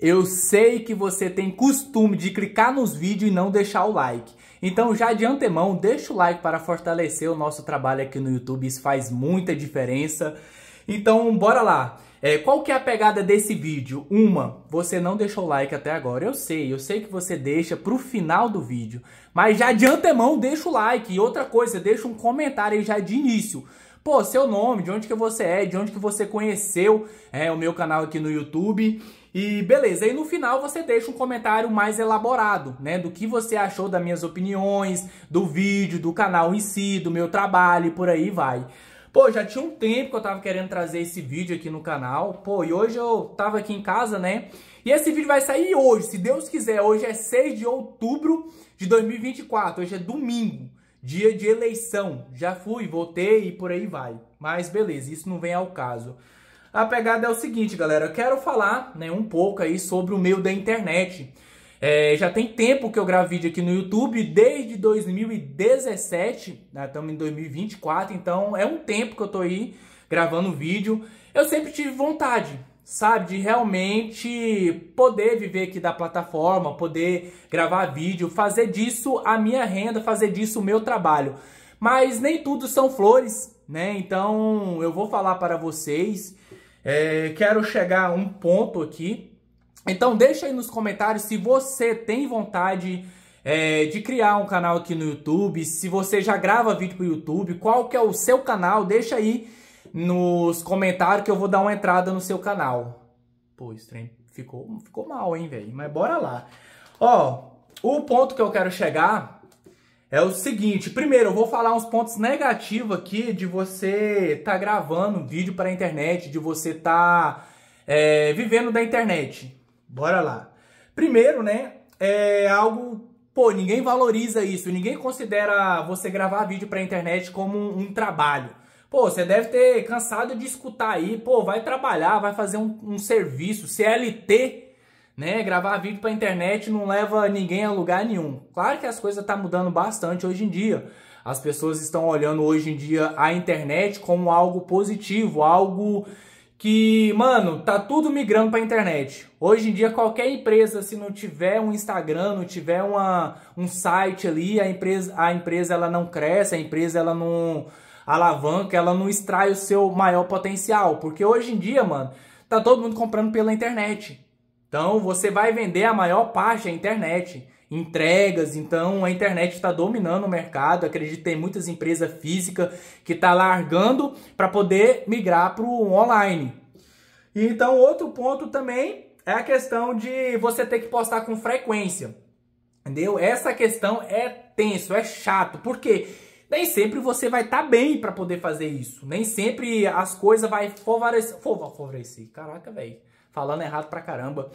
Eu sei que você tem costume de clicar nos vídeos e não deixar o like. Então já de antemão, deixa o like para fortalecer o nosso trabalho aqui no YouTube, isso faz muita diferença. Então bora lá. É, qual que é a pegada desse vídeo? Uma, você não deixou o like até agora. Eu sei, eu sei que você deixa para o final do vídeo. Mas já de antemão, deixa o like. E outra coisa, deixa um comentário aí já de início pô, seu nome, de onde que você é, de onde que você conheceu é, o meu canal aqui no YouTube. E beleza, aí no final você deixa um comentário mais elaborado, né? Do que você achou das minhas opiniões, do vídeo, do canal em si, do meu trabalho e por aí vai. Pô, já tinha um tempo que eu tava querendo trazer esse vídeo aqui no canal. Pô, e hoje eu tava aqui em casa, né? E esse vídeo vai sair hoje, se Deus quiser. Hoje é 6 de outubro de 2024. Hoje é domingo, dia de eleição. Já fui, votei e por aí vai. Mas beleza, isso não vem ao caso. A pegada é o seguinte, galera, eu quero falar né, um pouco aí sobre o meio da internet. É, já tem tempo que eu gravo vídeo aqui no YouTube, desde 2017, né, estamos em 2024, então é um tempo que eu tô aí gravando vídeo. Eu sempre tive vontade, sabe, de realmente poder viver aqui da plataforma, poder gravar vídeo, fazer disso a minha renda, fazer disso o meu trabalho. Mas nem tudo são flores, né? Então eu vou falar para vocês é, quero chegar a um ponto aqui. Então deixa aí nos comentários se você tem vontade é, de criar um canal aqui no YouTube, se você já grava vídeo para o YouTube, qual que é o seu canal, deixa aí nos comentários que eu vou dar uma entrada no seu canal. Pô, estranho, ficou, ficou mal, hein, velho? Mas bora lá. Ó, o ponto que eu quero chegar é o seguinte, primeiro eu vou falar uns pontos negativos aqui de você estar tá gravando vídeo para a internet, de você estar tá, é, vivendo da internet. Bora lá. Primeiro, né, é algo, pô, ninguém valoriza isso, ninguém considera você gravar vídeo para a internet como um, um, trabalho. Pô, você deve ter cansado de escutar aí, pô, vai trabalhar, vai fazer um, um serviço, CLT, né? Gravar vídeo para internet não leva ninguém a lugar nenhum. Claro que as coisas estão tá mudando bastante hoje em dia. As pessoas estão olhando hoje em dia a internet como algo positivo, algo que, mano, tá tudo migrando para internet. Hoje em dia qualquer empresa se não tiver um Instagram, não tiver uma, um site ali, a empresa a empresa ela não cresce, a empresa ela não alavanca, ela não extrai o seu maior potencial, porque hoje em dia, mano, tá todo mundo comprando pela internet. Então você vai vender a maior parte da internet. Entregas, então a internet está dominando o mercado. Acredito que tem muitas empresas físicas que estão tá largando para poder migrar para o online. E então, outro ponto também é a questão de você ter que postar com frequência. Entendeu? Essa questão é tenso, é chato. Por quê? nem sempre você vai estar tá bem para poder fazer isso. Nem sempre as coisas vai favorecer. Caraca, velho falando errado pra caramba,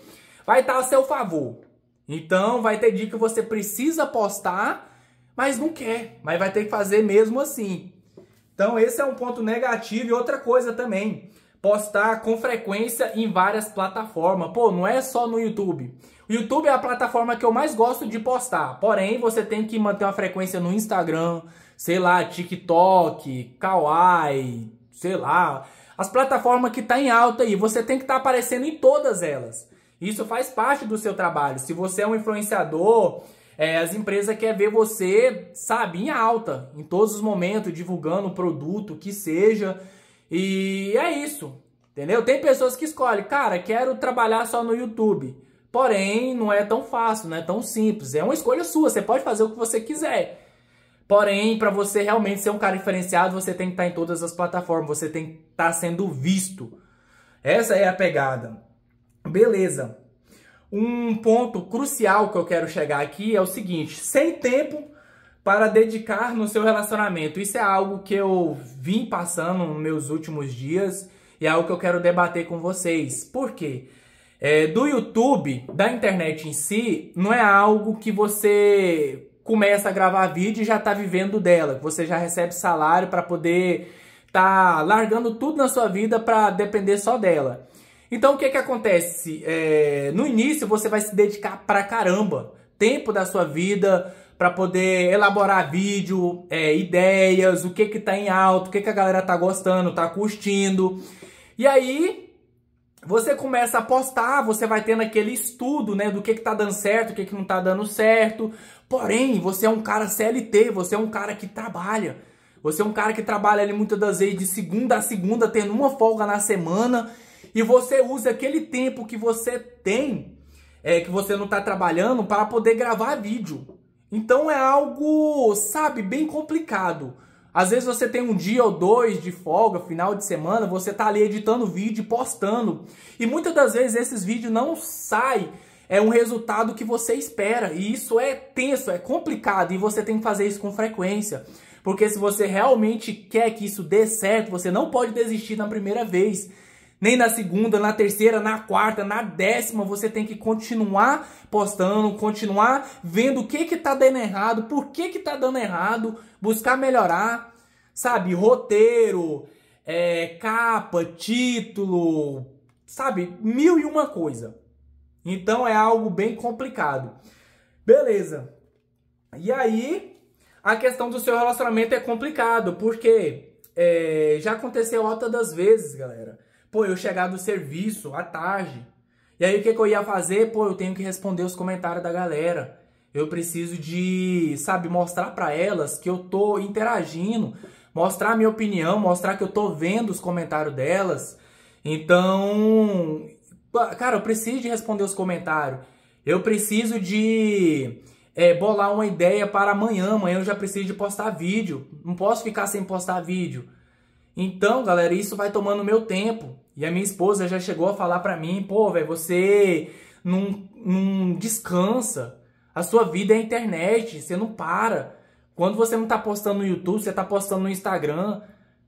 vai estar tá a seu favor. Então vai ter dia que você precisa postar, mas não quer, mas vai ter que fazer mesmo assim. Então esse é um ponto negativo e outra coisa também, postar com frequência em várias plataformas. Pô, não é só no YouTube. O YouTube é a plataforma que eu mais gosto de postar. Porém, você tem que manter uma frequência no Instagram, sei lá, TikTok, Kawaii, sei lá, as plataformas que estão tá em alta aí, você tem que estar tá aparecendo em todas elas. Isso faz parte do seu trabalho. Se você é um influenciador, é, as empresas querem ver você, sabe, em alta, em todos os momentos, divulgando o produto, que seja. E é isso, entendeu? Tem pessoas que escolhem, cara, quero trabalhar só no YouTube. Porém, não é tão fácil, não é tão simples. É uma escolha sua, você pode fazer o que você quiser. Porém, para você realmente ser um cara diferenciado, você tem que estar tá em todas as plataformas, você tem que estar tá sendo visto. Essa é a pegada. Beleza. Um ponto crucial que eu quero chegar aqui é o seguinte: sem tempo para dedicar no seu relacionamento. Isso é algo que eu vim passando nos meus últimos dias e é algo que eu quero debater com vocês. Por quê? É, do YouTube, da internet em si, não é algo que você começa a gravar vídeo e já está vivendo dela, que você já recebe salário para poder tá largando tudo na sua vida para depender só dela. Então o que que acontece? É, no início você vai se dedicar pra caramba, tempo da sua vida para poder elaborar vídeo, é, ideias, o que que tá em alto, o que que a galera tá gostando, tá curtindo. E aí você começa a postar, você vai tendo aquele estudo, né, do que que tá dando certo, o que que não tá dando certo. Porém, você é um cara CLT, você é um cara que trabalha. Você é um cara que trabalha ali muitas das vezes de segunda a segunda, tendo uma folga na semana, e você usa aquele tempo que você tem, é, que você não tá trabalhando, para poder gravar vídeo. Então é algo, sabe, bem complicado. Às vezes você tem um dia ou dois de folga, final de semana, você tá ali editando vídeo, postando. E muitas das vezes esses vídeos não saem é um resultado que você espera. E isso é tenso, é complicado e você tem que fazer isso com frequência. Porque se você realmente quer que isso dê certo, você não pode desistir na primeira vez nem na segunda, na terceira, na quarta, na décima, você tem que continuar postando, continuar vendo o que que tá dando errado, por que que tá dando errado, buscar melhorar, sabe? Roteiro, é, capa, título, sabe? Mil e uma coisa. Então é algo bem complicado. Beleza. E aí, a questão do seu relacionamento é complicado, porque é, já aconteceu alta das vezes, galera, Pô, eu chegar do serviço à tarde. E aí o que, que eu ia fazer? Pô, eu tenho que responder os comentários da galera. Eu preciso de, sabe, mostrar para elas que eu tô interagindo, mostrar a minha opinião, mostrar que eu tô vendo os comentários delas. Então, cara, eu preciso de responder os comentários. Eu preciso de é, bolar uma ideia para amanhã. Amanhã eu já preciso de postar vídeo. Não posso ficar sem postar vídeo. Então, galera, isso vai tomando meu tempo. E a minha esposa já chegou a falar para mim, pô, velho, você não, não descansa. A sua vida é internet, você não para. Quando você não tá postando no YouTube, você tá postando no Instagram.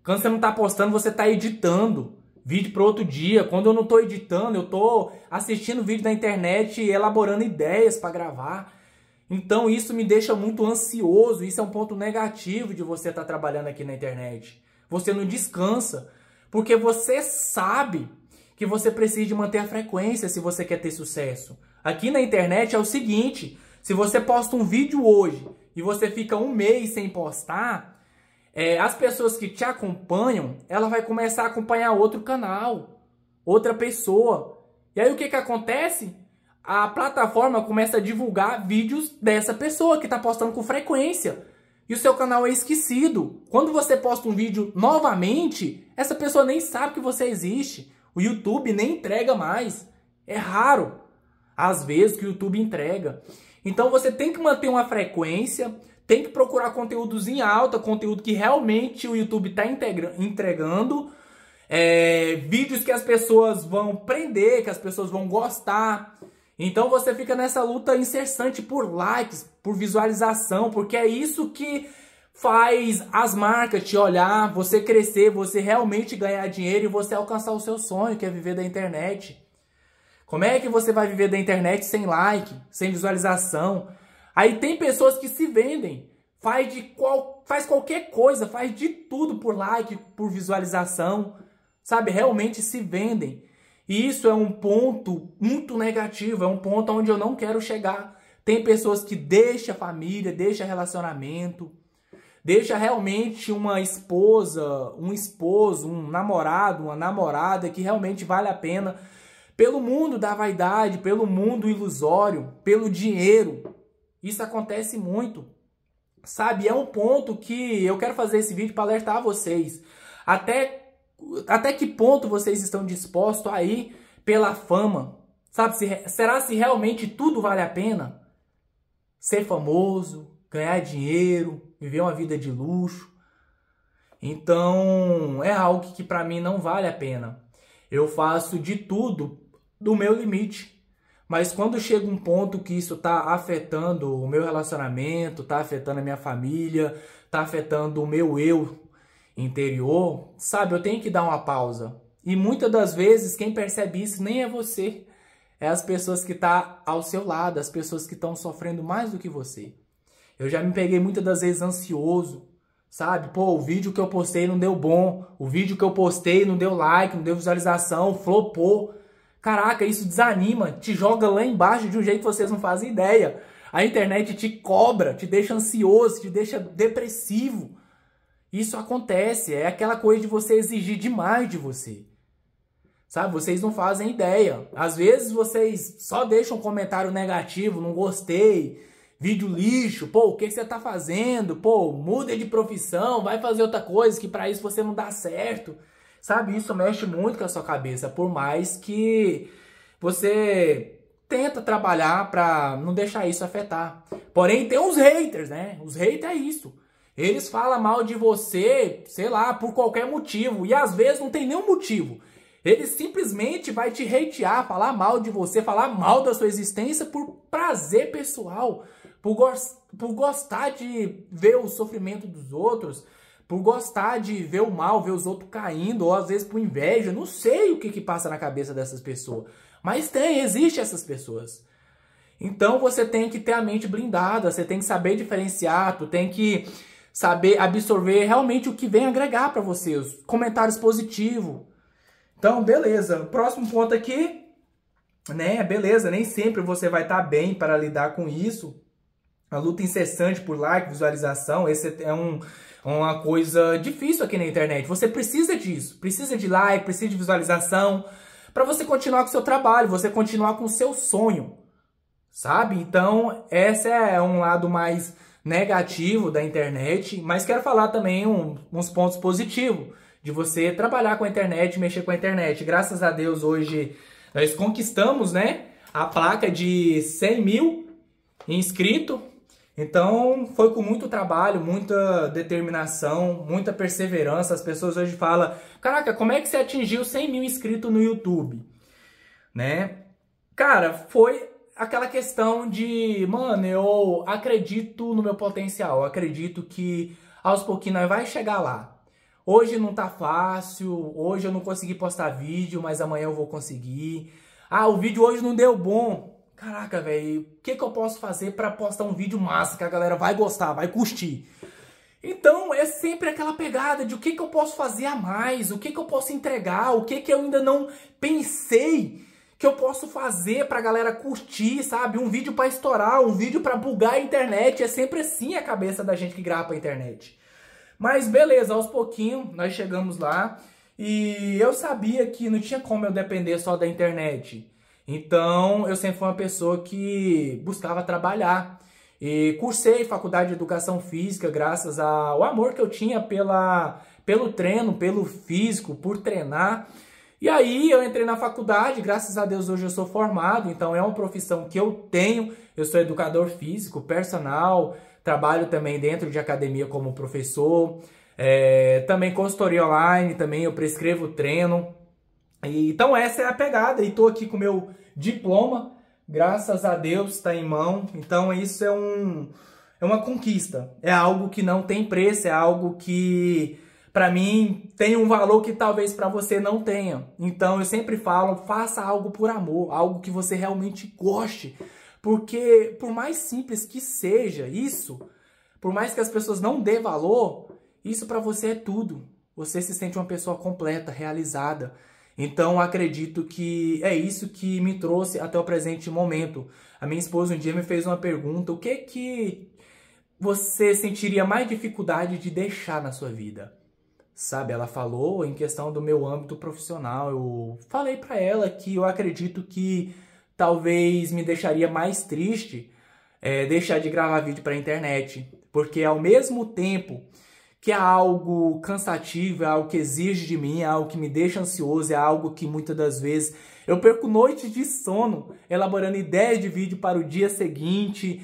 Quando você não tá postando, você tá editando vídeo para outro dia. Quando eu não tô editando, eu tô assistindo vídeo na internet e elaborando ideias para gravar. Então isso me deixa muito ansioso, isso é um ponto negativo de você estar tá trabalhando aqui na internet. Você não descansa, porque você sabe que você precisa manter a frequência se você quer ter sucesso. Aqui na internet é o seguinte: se você posta um vídeo hoje e você fica um mês sem postar, é, as pessoas que te acompanham, ela vai começar a acompanhar outro canal, outra pessoa. E aí o que, que acontece? A plataforma começa a divulgar vídeos dessa pessoa que está postando com frequência e o seu canal é esquecido. Quando você posta um vídeo novamente, essa pessoa nem sabe que você existe. O YouTube nem entrega mais. É raro. Às vezes que o YouTube entrega. Então você tem que manter uma frequência, tem que procurar conteúdos em alta, conteúdo que realmente o YouTube está entregando, é, vídeos que as pessoas vão prender, que as pessoas vão gostar. Então você fica nessa luta incessante por likes, por visualização, porque é isso que faz as marcas te olhar, você crescer, você realmente ganhar dinheiro e você alcançar o seu sonho, que é viver da internet. Como é que você vai viver da internet sem like, sem visualização? Aí tem pessoas que se vendem, faz, de qual, faz qualquer coisa, faz de tudo por like, por visualização, sabe? Realmente se vendem. E isso é um ponto muito negativo, é um ponto onde eu não quero chegar. Tem pessoas que deixam a família, deixam relacionamento, deixa realmente uma esposa, um esposo, um namorado, uma namorada que realmente vale a pena pelo mundo da vaidade, pelo mundo ilusório, pelo dinheiro. Isso acontece muito. Sabe, é um ponto que eu quero fazer esse vídeo para alertar vocês. Até até que ponto vocês estão dispostos a ir pela fama? Sabe, se, será se realmente tudo vale a pena? Ser famoso, ganhar dinheiro, viver uma vida de luxo. Então, é algo que para mim não vale a pena. Eu faço de tudo do meu limite. Mas quando chega um ponto que isso está afetando o meu relacionamento, está afetando a minha família, está afetando o meu eu, interior, sabe, eu tenho que dar uma pausa. E muitas das vezes quem percebe isso nem é você, é as pessoas que estão tá ao seu lado, as pessoas que estão sofrendo mais do que você. Eu já me peguei muitas das vezes ansioso, sabe? Pô, o vídeo que eu postei não deu bom, o vídeo que eu postei não deu like, não deu visualização, flopou. Caraca, isso desanima, te joga lá embaixo de um jeito que vocês não fazem ideia. A internet te cobra, te deixa ansioso, te deixa depressivo. Isso acontece, é aquela coisa de você exigir demais de você. Sabe, vocês não fazem ideia. Às vezes vocês só deixam um comentário negativo, não gostei, vídeo lixo, pô, o que, você tá fazendo? Pô, muda de profissão, vai fazer outra coisa que para isso você não dá certo. Sabe, isso mexe muito com a sua cabeça, por mais que você tenta trabalhar para não deixar isso afetar. Porém, tem os haters, né? Os haters é isso. Eles falam mal de você, sei lá, por qualquer motivo. E às vezes não tem nenhum motivo. Ele simplesmente vai te hatear, falar mal de você, falar mal da sua existência por prazer pessoal, por, por gostar de ver o sofrimento dos outros, por gostar de ver o mal, ver os outros caindo, ou às vezes por inveja. Não sei o que, que passa na cabeça dessas pessoas. Mas tem, existe essas pessoas. Então você tem que ter a mente blindada, você tem que saber diferenciar, tu tem que saber absorver realmente o que vem agregar para vocês, comentários positivos. Então, beleza. Próximo ponto aqui, né? Beleza, nem sempre você vai estar tá bem para lidar com isso. A luta incessante por like, visualização, esse é um, uma coisa difícil aqui na internet. Você precisa disso, precisa de like, precisa de visualização para você continuar com o seu trabalho, você continuar com o seu sonho, sabe? Então, esse é um lado mais negativo da internet, mas quero falar também um, uns pontos positivos de você trabalhar com a internet, mexer com a internet. Graças a Deus hoje nós conquistamos, né, a placa de 100 mil inscritos. Então foi com muito trabalho, muita determinação, muita perseverança. As pessoas hoje falam: Caraca, como é que você atingiu 100 mil inscritos no YouTube? Né? Cara, foi aquela questão de, mano, eu acredito no meu potencial, eu acredito que aos pouquinhos nós vai chegar lá. Hoje não tá fácil, hoje eu não consegui postar vídeo, mas amanhã eu vou conseguir. Ah, o vídeo hoje não deu bom. Caraca, velho, o que, que eu posso fazer para postar um vídeo massa que a galera vai gostar, vai curtir? Então é sempre aquela pegada de o que, que eu posso fazer a mais, o que, que eu posso entregar, o que, que eu ainda não pensei que eu posso fazer pra galera curtir, sabe? Um vídeo para estourar, um vídeo para bugar a internet. É sempre assim a cabeça da gente que grava a internet. Mas beleza, aos pouquinhos nós chegamos lá e eu sabia que não tinha como eu depender só da internet. Então eu sempre fui uma pessoa que buscava trabalhar. E cursei faculdade de educação física graças ao amor que eu tinha pela, pelo treino, pelo físico, por treinar. E aí eu entrei na faculdade, graças a Deus hoje eu sou formado, então é uma profissão que eu tenho. Eu sou educador físico, personal, trabalho também dentro de academia como professor, é, também consultoria online, também eu prescrevo treino. E, então essa é a pegada, e estou aqui com meu diploma, graças a Deus está em mão. Então isso é um é uma conquista, é algo que não tem preço, é algo que para mim tem um valor que talvez para você não tenha. Então eu sempre falo, faça algo por amor, algo que você realmente goste, porque por mais simples que seja isso, por mais que as pessoas não dê valor, isso para você é tudo. Você se sente uma pessoa completa, realizada. Então acredito que é isso que me trouxe até o presente momento. A minha esposa um dia me fez uma pergunta: o que que você sentiria mais dificuldade de deixar na sua vida? sabe? Ela falou em questão do meu âmbito profissional. Eu falei para ela que eu acredito que talvez me deixaria mais triste é, deixar de gravar vídeo para internet, porque ao mesmo tempo que é algo cansativo, é algo que exige de mim, é algo que me deixa ansioso, é algo que muitas das vezes eu perco noites de sono elaborando ideias de vídeo para o dia seguinte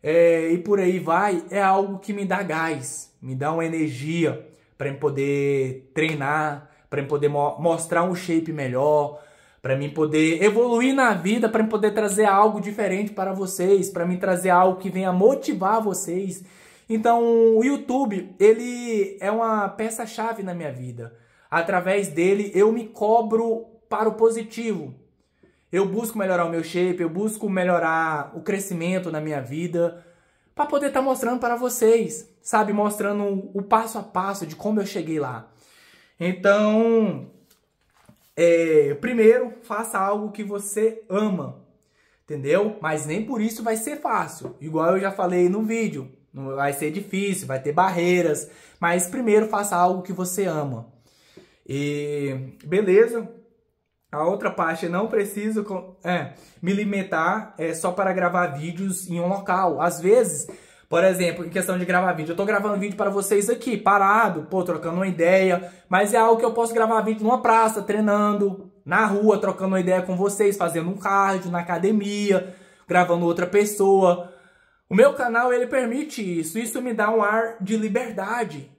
é, e por aí vai, é algo que me dá gás, me dá uma energia para mim poder treinar, para mim poder mo mostrar um shape melhor, para mim poder evoluir na vida, para mim poder trazer algo diferente para vocês, para mim trazer algo que venha motivar vocês. Então, o YouTube, ele é uma peça chave na minha vida. Através dele eu me cobro para o positivo. Eu busco melhorar o meu shape, eu busco melhorar o crescimento na minha vida, para poder estar tá mostrando para vocês, sabe? Mostrando o passo a passo de como eu cheguei lá. Então, é, primeiro, faça algo que você ama, entendeu? Mas nem por isso vai ser fácil, igual eu já falei no vídeo. Não vai ser difícil, vai ter barreiras, mas primeiro faça algo que você ama. E beleza, a outra parte, não preciso é, me limitar é, só para gravar vídeos em um local. Às vezes, por exemplo, em questão de gravar vídeo, eu estou gravando vídeo para vocês aqui, parado, pô, trocando uma ideia, mas é algo que eu posso gravar vídeo numa praça, treinando, na rua, trocando uma ideia com vocês, fazendo um cardio, na academia, gravando outra pessoa. O meu canal, ele permite isso, isso me dá um ar de liberdade,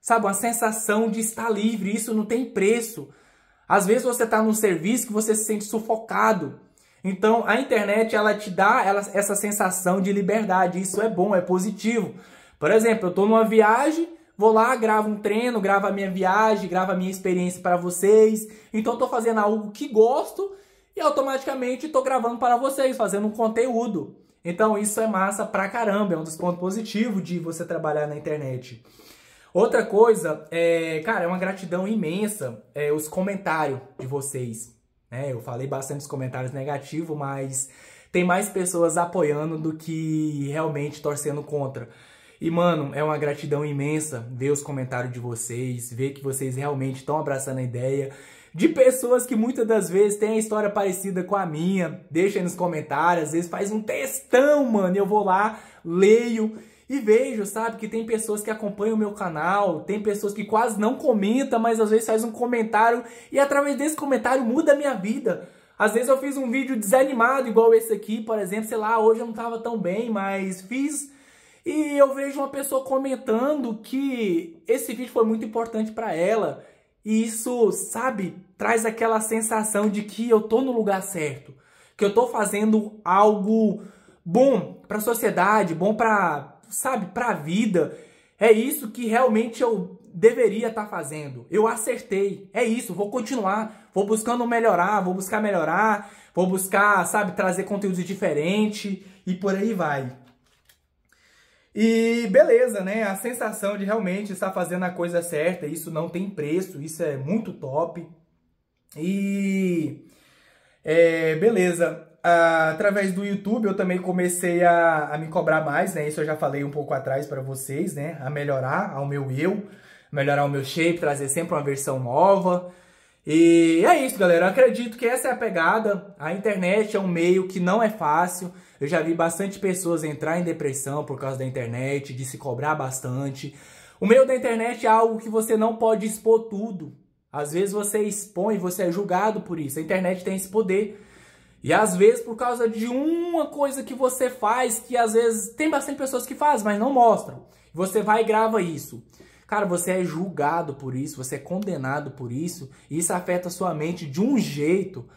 sabe, uma sensação de estar livre, isso não tem preço. Às vezes você está num serviço que você se sente sufocado. Então a internet ela te dá ela, essa sensação de liberdade. Isso é bom, é positivo. Por exemplo, eu estou numa viagem, vou lá, gravo um treino, gravo a minha viagem, gravo a minha experiência para vocês. Então estou fazendo algo que gosto e automaticamente estou gravando para vocês, fazendo um conteúdo. Então isso é massa pra caramba, é um dos pontos positivos de você trabalhar na internet. Outra coisa, é, cara, é uma gratidão imensa é, os comentários de vocês. Né? Eu falei bastante os comentários negativos, mas tem mais pessoas apoiando do que realmente torcendo contra. E, mano, é uma gratidão imensa ver os comentários de vocês, ver que vocês realmente estão abraçando a ideia. De pessoas que muitas das vezes têm a história parecida com a minha, deixa aí nos comentários, às vezes faz um textão, mano, eu vou lá, leio e vejo, sabe, que tem pessoas que acompanham o meu canal, tem pessoas que quase não comentam, mas às vezes faz um comentário e através desse comentário muda a minha vida. Às vezes eu fiz um vídeo desanimado, igual esse aqui, por exemplo, sei lá, hoje eu não tava tão bem, mas fiz. E eu vejo uma pessoa comentando que esse vídeo foi muito importante para ela. E isso, sabe, traz aquela sensação de que eu tô no lugar certo, que eu tô fazendo algo bom para a sociedade, bom para sabe, para a vida. É isso que realmente eu deveria estar tá fazendo. Eu acertei. É isso, vou continuar, vou buscando melhorar, vou buscar melhorar, vou buscar, sabe, trazer conteúdo diferente e por aí vai. E beleza, né? A sensação de realmente estar fazendo a coisa certa, isso não tem preço, isso é muito top. E é, beleza. Uh, através do YouTube eu também comecei a, a, me cobrar mais, né? Isso eu já falei um pouco atrás para vocês, né? A melhorar ao meu eu, melhorar o meu shape, trazer sempre uma versão nova. E é isso, galera. Eu acredito que essa é a pegada. A internet é um meio que não é fácil. Eu já vi bastante pessoas entrar em depressão por causa da internet, de se cobrar bastante. O meio da internet é algo que você não pode expor tudo. Às vezes você expõe, você é julgado por isso. A internet tem esse poder. E às vezes por causa de uma coisa que você faz, que às vezes tem bastante pessoas que fazem, mas não mostram. Você vai e grava isso. Cara, você é julgado por isso, você é condenado por isso, e isso afeta a sua mente de um jeito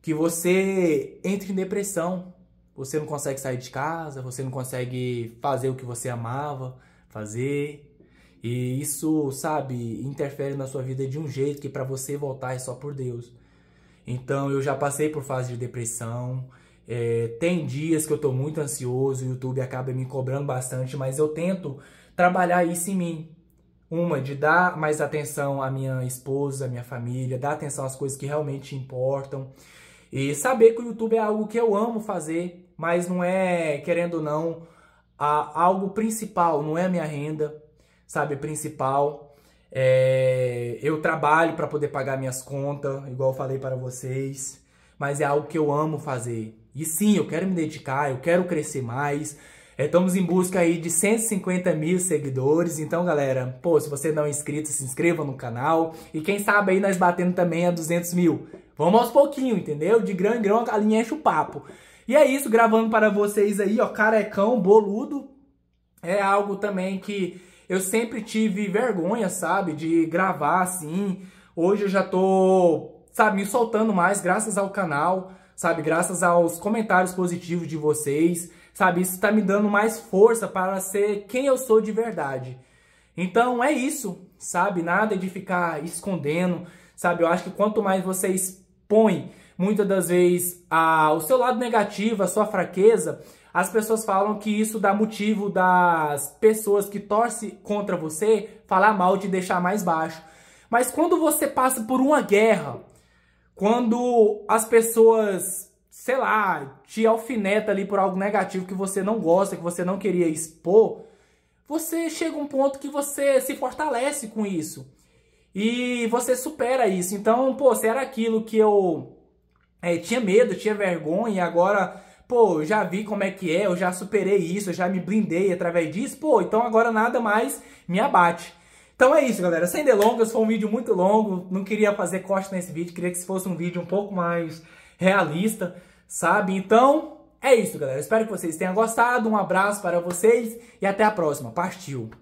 que você entra em depressão. Você não consegue sair de casa, você não consegue fazer o que você amava fazer. E isso, sabe, interfere na sua vida de um jeito que para você voltar é só por Deus. Então eu já passei por fase de depressão. É, tem dias que eu tô muito ansioso, o YouTube acaba me cobrando bastante, mas eu tento trabalhar isso em mim. Uma, de dar mais atenção à minha esposa, à minha família, dar atenção às coisas que realmente importam. E saber que o YouTube é algo que eu amo fazer, mas não é, querendo ou não, a, algo principal, não é a minha renda, sabe, principal. É, eu trabalho para poder pagar minhas contas, igual eu falei para vocês, mas é algo que eu amo fazer. E sim, eu quero me dedicar, eu quero crescer mais. É, estamos em busca aí de 150 mil seguidores, então galera, pô, se você não é inscrito, se inscreva no canal. E quem sabe aí nós batendo também a 200 mil. Vamos aos pouquinhos, entendeu? De grão em grão a galinha enche o papo. E é isso, gravando para vocês aí, ó, carecão, boludo. É algo também que eu sempre tive vergonha, sabe, de gravar assim. Hoje eu já tô, sabe, me soltando mais graças ao canal, sabe, graças aos comentários positivos de vocês, sabe, isso tá me dando mais força para ser quem eu sou de verdade. Então é isso, sabe, nada de ficar escondendo, sabe, eu acho que quanto mais você expõe muitas das vezes a, o seu lado negativo, a sua fraqueza, as pessoas falam que isso dá motivo das pessoas que torcem contra você falar mal, te deixar mais baixo. Mas quando você passa por uma guerra, quando as pessoas, sei lá, te alfineta ali por algo negativo que você não gosta, que você não queria expor, você chega a um ponto que você se fortalece com isso. E você supera isso. Então, pô, se era aquilo que eu é, tinha medo, tinha vergonha, e agora pô, eu já vi como é que é, eu já superei isso, eu já me blindei através disso, pô, então agora nada mais me abate. Então é isso, galera. Sem delongas, foi um vídeo muito longo, não queria fazer corte nesse vídeo, queria que fosse um vídeo um pouco mais realista, sabe? Então, é isso, galera. Espero que vocês tenham gostado, um abraço para vocês e até a próxima. Partiu!